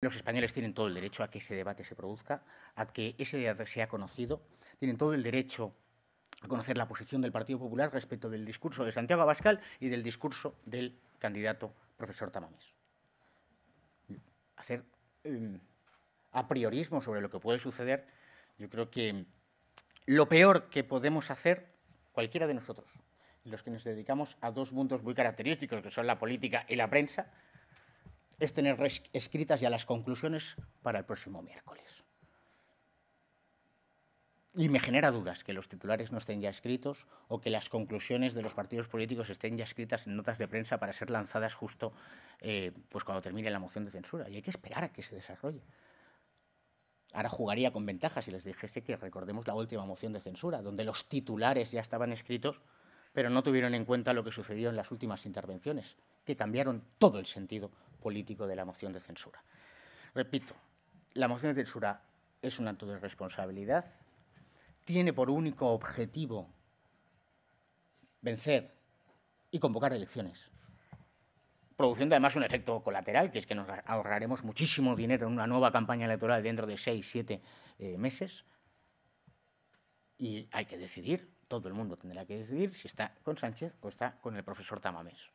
Los españoles tienen todo el derecho a que ese debate se produzca, a que ese debate sea conocido, tienen todo el derecho a conocer la posición del Partido Popular respecto del discurso de Santiago Abascal y del discurso del candidato profesor Tamames. Hacer em, a priorismo sobre lo que puede suceder, yo creo que lo peor que podemos hacer cualquiera de nosotros, los que nos dedicamos a dos mundos muy característicos, que son la política y la prensa, es tener escritas ya las conclusiones para el próximo miércoles. Y me genera dudas que los titulares no estén ya escritos o que las conclusiones de los partidos políticos estén ya escritas en notas de prensa para ser lanzadas justo eh, pues cuando termine la moción de censura. Y hay que esperar a que se desarrolle. Ahora jugaría con ventajas si les dijese que recordemos la última moción de censura, donde los titulares ya estaban escritos, pero no tuvieron en cuenta lo que sucedió en las últimas intervenciones, que cambiaron todo el sentido político de la moción de censura. Repito, la moción de censura es un acto de responsabilidad, tiene por único objetivo vencer y convocar elecciones, produciendo además un efecto colateral, que es que nos ahorraremos muchísimo dinero en una nueva campaña electoral dentro de seis, siete eh, meses, y hay que decidir, todo el mundo tendrá que decidir si está con Sánchez o está con el profesor Tamames.